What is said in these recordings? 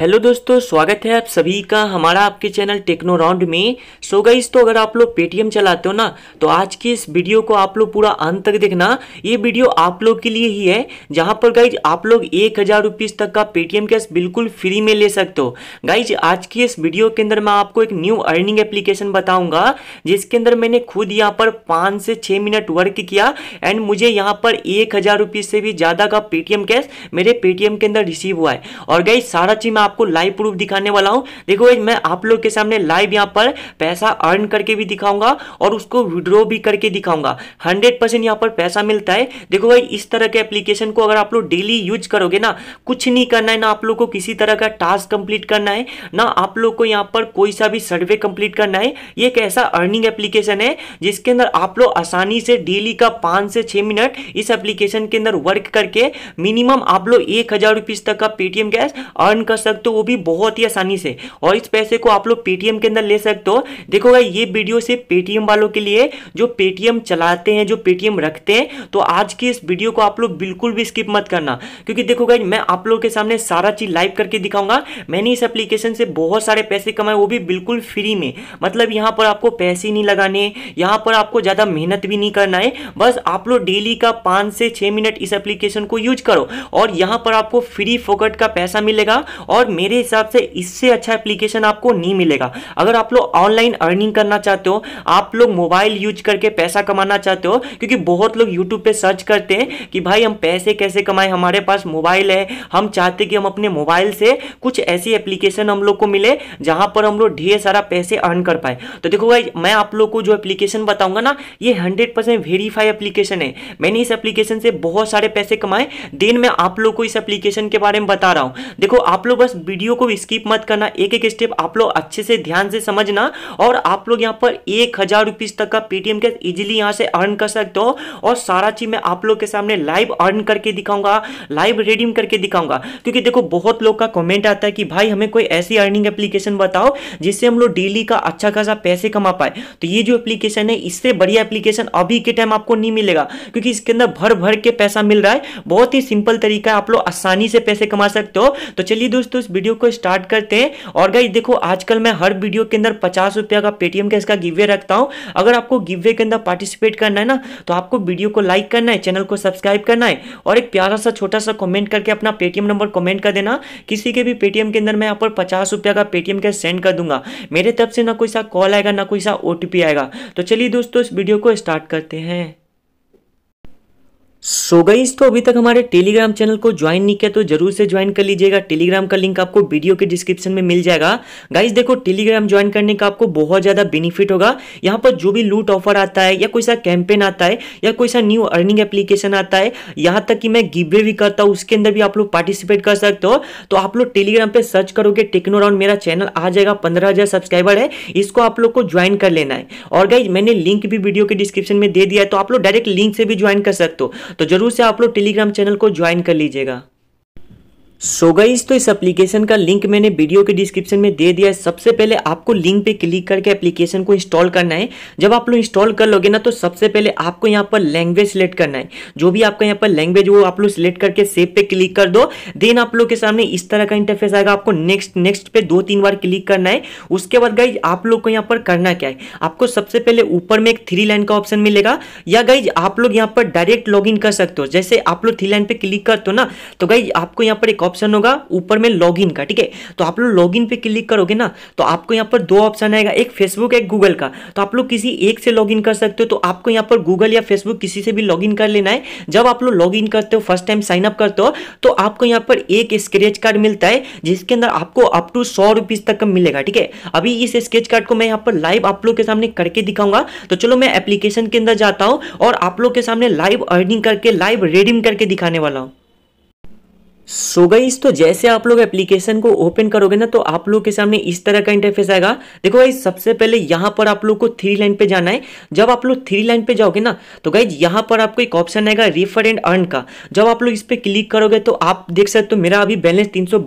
hello दोस्तों स्वागत है आप सभी का हमारा आपके चैनल टेक्नो राउंड में सो so तो अगर आप लोग पेटीएम चलाते हो ना तो आज की इस वीडियो को आप लोग पूरा अंत तक देखना ये वीडियो आप लोग के लिए ही है जहां पर गाइज आप लोग एक हज़ार रुपीज़ तक का पेटीएम कैश बिल्कुल फ्री में ले सकते हो गाइज आज की इस वीडियो के अंदर मैं आपको एक न्यू अर्निंग एप्लीकेशन बताऊँगा जिसके अंदर मैंने खुद यहाँ पर पाँच से छः मिनट वर्क किया एंड मुझे यहाँ पर एक हज़ार से भी ज़्यादा का पेटीएम कैश मेरे पेटीएम के अंदर रिसीव हुआ है और गाइज सारा चीज़ आपको लाइव प्रूफ दिखाने वाला हूँ देखो मैं आप लोग के सामने लाइव यहाँ पर पैसा अर्न करके भी दिखाऊंगा और उसको विड्रॉ भी करके दिखाऊंगा हंड्रेड परसेंट यहाँ पर पैसा मिलता है देखो भाई इस तरह के एप्लीकेशन को अगर आप लोग डेली यूज करोगे ना कुछ नहीं करना है ना आप लोग को किसी तरह का टास्क कंप्लीट करना है ना आप लोग को यहाँ पर कोई सा भी सर्वे कंप्लीट करना है ये एक ऐसा अर्निंग एप्लीकेशन है जिसके अंदर आप लोग आसानी से डेली का पाँच से छः मिनट इस एप्लीकेशन के अंदर वर्क करके मिनिमम आप लोग एक हज़ार तक का पेटीएम गैस अर्न कर सकते सकते हो वो भी बहुत ही आसानी से और इस पैसे को आप लोग पेटीएम के अंदर ले सकते हो देखो भाई ये वीडियो सिर्फ पेटीएम वालों के लिए जो पेटीएम चलाते हैं जो पेटीएम रखते हैं तो आज की इस वीडियो को आप लोग बिल्कुल भी स्किप मत करना क्योंकि देखो भाई मैं आप लोग के सामने सारा चीज लाइव करके दिखाऊंगा मैंने इस एप्लीकेशन से बहुत सारे पैसे कमाए वो भी बिल्कुल फ्री में मतलब यहाँ पर आपको पैसे नहीं लगाने यहाँ पर आपको ज़्यादा मेहनत भी नहीं करना है बस आप लोग डेली का पांच से छह मिनट इस एप्लीकेशन को यूज करो और यहाँ पर आपको फ्री फोकट का पैसा मिलेगा और मतलब मेरे हिसाब से इससे अच्छा एप्लीकेशन आपको नहीं मिलेगा अगर आप लोग ऑनलाइन अर्निंग करना चाहते हो आप लोग मोबाइल यूज करके पैसा कमाना चाहते हो क्योंकि बहुत लोग यूट्यूब पर सर्च करते हैं कि भाई हम पैसे कैसे कमाएं हमारे पास मोबाइल है हम चाहते कि हम अपने मोबाइल से कुछ ऐसी एप्लीकेशन हम लोग को मिले जहां पर हम लोग ढेर सारा पैसे अर्न कर पाए तो देखो भाई मैं आप लोग को जो एप्लीकेशन बताऊंगा ना ये हंड्रेड परसेंट वेरीफाई एप्लीकेशन है मैंने इस एप्लीकेशन से बहुत सारे पैसे कमाए दिन में आप लोग को इस एप्लीकेशन के बारे में बता रहा हूं देखो आप लोग बस वीडियो को स्किप मत करना एक एक स्टेप आप लोग अच्छे से ध्यान से समझना और आप लोग यहाँ पर एक हज़ार रुपीज़ तक का पेटीएम कैश इजिली यहाँ से अर्न कर सकते हो और सारा चीज़ मैं आप लोग के सामने लाइव अर्न करके दिखाऊंगा लाइव रिडीम करके दिखाऊंगा क्योंकि देखो बहुत लोग का कॉमेंट आता है कि भाई हमें कोई ऐसी अर्निंग एप्लीकेशन बताओ जिससे हम लोग डेली का अच्छा खासा पैसे कमा पाए तो ये जो एप्लीकेशन है इससे बढ़िया एप्लीकेशन अभी के टाइम आपको नहीं मिलेगा क्योंकि इसके अंदर भर भर के पैसा मिल रहा है बहुत ही सिंपल तरीका है आप लोग आसानी से पैसे कमा सकते हो तो चलिए दोस्तों इस वीडियो को स्टार्ट करते हैं और गाइज देखो आजकल मैं हर वीडियो के अंदर पचास रुपया का पेटीएम का इसका गिवे रखता हूँ अगर आपको गिवे के अंदर पार्टिसिपेट करना है ना तो आपको वीडियो को लाइक करना है चैनल को सब्सक्राइब करना है और एक प्यारा सा छोटा सा कॉमेंट करके अपना पेटीएम नंबर कॉमेंट कर देना किसी के भी पेटीएम के अंदर मैं यहाँ पर पचास का पेटीएम का सेंड कर दूंगा मेरे तरफ से ना कोई सा कॉल आएगा ना कोई सा ओ आएगा तो चलिए दोस्तों इस वीडियो को स्टार्ट करते हैं सो गई तो अभी तक हमारे टेलीग्राम चैनल को ज्वाइन नहीं किया तो जरूर से ज्वाइन कर लीजिएगा टेलीग्राम का लिंक आपको वीडियो के डिस्क्रिप्शन में मिल जाएगा गाइस देखो टेलीग्राम ज्वाइन करने का आपको बहुत ज्यादा बेनिफिट होगा यहाँ पर जो भी लूट ऑफर आता है या कोई सा कैंपेन आता है या कोई सा न्यू अर्निंग एप्लीकेशन आता है यहाँ तक कि मैं गिवे भी करता हूँ उसके अंदर भी आप लोग पार्टिसिपेट कर सकते हो तो आप लोग टेलीग्राम पर सर्च करोगे टेक्नो राउंड मेरा चैनल आ जाएगा पंद्रह सब्सक्राइबर है इसको आप लोग को ज्वाइन कर लेना है और गाइज मैंने लिंक भी वीडियो के डिस्क्रिप्शन में दे दिया है तो आप लोग डायरेक्ट लिंक से भी ज्वाइन कर सकते हो तो ज़रूर से आप लोग टेलीग्राम चैनल को ज्वाइन कर लीजिएगा सो so तो इस एप्लीकेशन का लिंक मैंने वीडियो के डिस्क्रिप्शन में दे दिया है सबसे पहले आपको लिंक पे क्लिक करके एप्लीकेशन को इंस्टॉल करना है जब आप लोग इंस्टॉल कर लोगे ना तो सबसे पहले आपको यहाँ पर लैंग्वेज सिलेक्ट करना है जो भी आपका यहाँ पर लैंग्वेज वो आप लोग सिलेक्ट करके सेव पे क्लिक कर दो देन आप लोग के सामने इस तरह का इंटरफेस आएगा आपको नेक्स्ट नेक्स्ट पे दो तीन बार क्लिक करना है उसके बाद गाइज आप लोग को यहाँ पर करना क्या है आपको सबसे पहले ऊपर में एक थ्री लाइन का ऑप्शन मिलेगा या गाइज आप लोग यहाँ पर डायरेक्ट लॉग कर सकते हो जैसे आप लोग थ्री लाइन पे क्लिक करते हो ना तो गाइज आपको यहाँ पर एक ऑप्शन होगा ऊपर में लॉगिन का ठीक है तो आप लोग लॉगिन पे क्लिक करोगे ना तो आपको यहाँ पर दो ऑप्शन आएगा एक फेसबुक एक गूगल का तो आप लोग किसी एक से लॉगिन कर सकते हो तो आपको यहाँ पर गूगल या फेसबुक किसी से भी लॉगिन कर लेना है जब आप लोग लॉगिन करते हो फर्स्ट टाइम साइनअप करते हो तो आपको यहाँ पर एक स्क्रेच कार्ड मिलता है जिसके अंदर आपको अप टू सौ रुपीज तक का मिलेगा ठीक है अभी इस स्केच कार्ड को मैं यहाँ पर लाइव आप लोग के सामने करके दिखाऊंगा तो चलो मैं एप्लीकेशन के अंदर जाता हूँ और आप लोग के सामने लाइव अर्निंग करके लाइव रेडिंग करके दिखाने वाला हूँ सो so गई तो जैसे आप लोग एप्लीकेशन को ओपन करोगे ना तो आप लोग के सामने इस तरह का इंटरफेस आएगा देखो गाइज सबसे पहले यहां पर आप लोग को थ्री लाइन पे जाना है जब आप लोग थ्री लाइन पे जाओगे ना तो गाइज यहाँ पर आपको एक ऑप्शन आएगा रिफर एंड अर्न का जब आप लोग इस पर क्लिक करोगे तो आप देख सकते हो मेरा अभी बैलेंस तीन सौ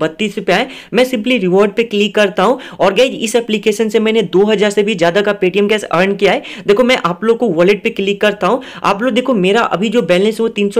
है मैं सिंपली रिवॉर्ड पे क्लिक करता हूँ और गाइज इस एप्लीकेशन से मैंने दो से भी ज़्यादा का पेटीएम कैश अर्न किया है देखो मैं आप लोग को वॉलेट पे क्लिक करता हूँ आप लोग देखो मेरा अभी जो बैलेंस है वो तीन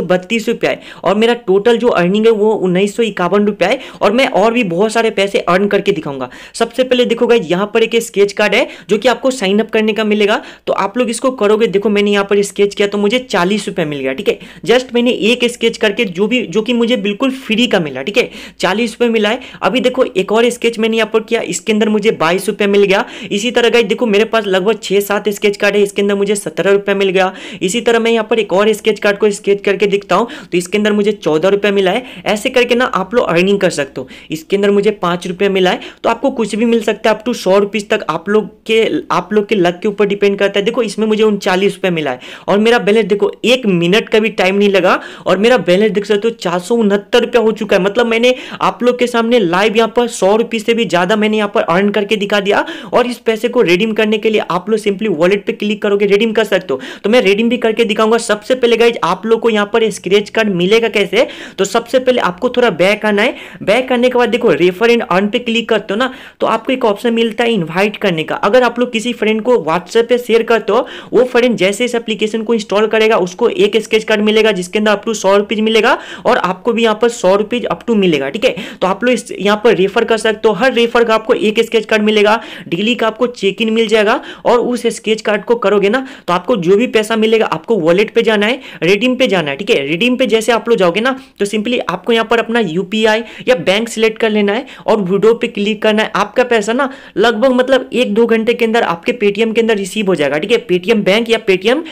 सौ है और मेरा टोटल जो अर्निंग है वो उन्नीस सौ इक्यावन रुपये और मैं और भी बहुत सारे पैसे अर्न करके दिखाऊंगा सबसे पहले देखो गाइज यहाँ पर एक स्केच कार्ड है जो कि आपको साइन अप करने का मिलेगा तो आप लोग इसको करोगे देखो मैंने यहाँ पर स्केच किया तो मुझे चालीस रुपये मिल गया ठीक है जस्ट मैंने एक स्केच करके जो भी जो कि मुझे बिल्कुल फ्री का मिला ठीक है चालीस रुपये मिला है अभी देखो एक और स्केच मैंने यहाँ पर किया इसके अंदर मुझे बाईस रुपये मिल गया इसी तरह गाइज देखो मेरे पास लगभग छः सात स्केच कार्ड है इसके अंदर मुझे सत्रह रुपये मिल गया इसी तरह मैं यहाँ पर एक और स्केच कार्ड को स्केच करके दिखता हूँ तो इसके अंदर मुझे चौदह रुपये मिला है ऐसे कर करके ना आप लोग अर्निंग कर सकते हो इसके अंदर मुझे पाँच रुपये मिला है तो आपको कुछ भी मिल सकता है अप टू सौ रुपीज़ तक आप लोग के आप लोग के लक के ऊपर डिपेंड करता है देखो इसमें मुझे उनचालीस रुपये मिला है और मेरा बैलेंस देखो एक मिनट का भी टाइम नहीं लगा और मेरा बैलेंस देख सकते हो चार हो चुका है मतलब मैंने आप लोग के सामने लाइव यहाँ पर सौ रुपये से भी ज़्यादा मैंने यहाँ पर अर्न करके दिखा दिया और इस पैसे को रिडीम करने के लिए आप लोग सिंपली वॉलेट पर क्लिक करोगे रिडीम कर सकते हो तो मैं रिडीम भी करके दिखाऊंगा सबसे पहले गाइज आप लोग को यहाँ पर स्क्रेच कार्ड मिलेगा कैसे तो सबसे पहले आपको थोड़ा बैक आना है बैक करने के बाद देखो रेफर एंड अर्न पे क्लिक करते हो ना तो आपको एक ऑप्शन मिलता है इन्वाइट करने का अगर आप लोग किसी फ्रेंड को व्हाट्सएप पे शेयर करते हो वो फ्रेंड जैसे इस एप्लीकेशन को इंस्टॉल करेगा उसको एक स्केच कार्ड मिलेगा जिसके अंदर अप टू सौ रुपीज मिलेगा और आपको भी यहाँ पर सौ रुपीज अप टू मिलेगा ठीक है तो आप लोग यहाँ पर रेफर कर सकते हो हर रेफर का आपको एक स्केच कार्ड मिलेगा डेली का आपको चेक इन मिल जाएगा और उस स्केच कार्ड को करोगे ना तो आपको जो भी पैसा मिलेगा आपको वॉलेट पे जाना है रिडीम पे जाना है ठीक है रिडीम पे जैसे आप लोग जाओगे ना तो सिंपली आपको यहाँ पर अपना यूपीआई या बैंक सिलेक्ट कर लेना है और वीडियो पे क्लिक करना है आपका पैसा ना लगभग मतलब एक दो घंटे के अंदर आपके पेटीएम के अंदर रिसीव हो जाएगा ठीक है पेटीएम बैंक या पेटीएम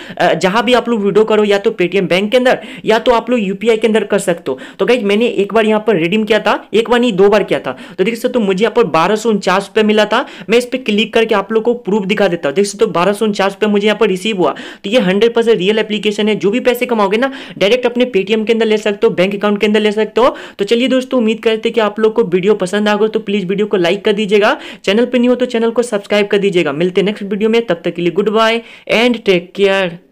जहां भी आप लोग वीडियो करो या तो पेटीएम बैंक के अंदर या तो आप लोग यूपीआई के अंदर कर सकते हो तो गाइज मैंने एक बार यहाँ पर रिडीम किया था एक बार नहीं दो बार किया था तो देख सकते हो मुझे यहाँ पर बारह रुपए मिला था मैं इस पर क्लिक करके आप लोग को प्रूफ दिखा देता हूँ देख सकते बारह सौ उनचास रुपये मुझे यहाँ पर रिसीव हुआ तो ये हंड्रेड रियल एप्लीकेशन है जो भी पैसे कमाओगे ना डायरेक्ट अपने पेटीएम के अंदर ले सकते हो बैंक अकाउंट के अंदर ले सकते हो तो चलिए दोस्तों उम्मीद करते कि आप लोग को वीडियो पसंद आ तो प्लीज़ वीडियो को लाइक कर दीजिएगा चैनल पर नहीं हो तो चैनल को सब्सक्राइब कर दीजिएगा मिलते नेक्स्ट वीडियो में तब तक के लिए good bye and take care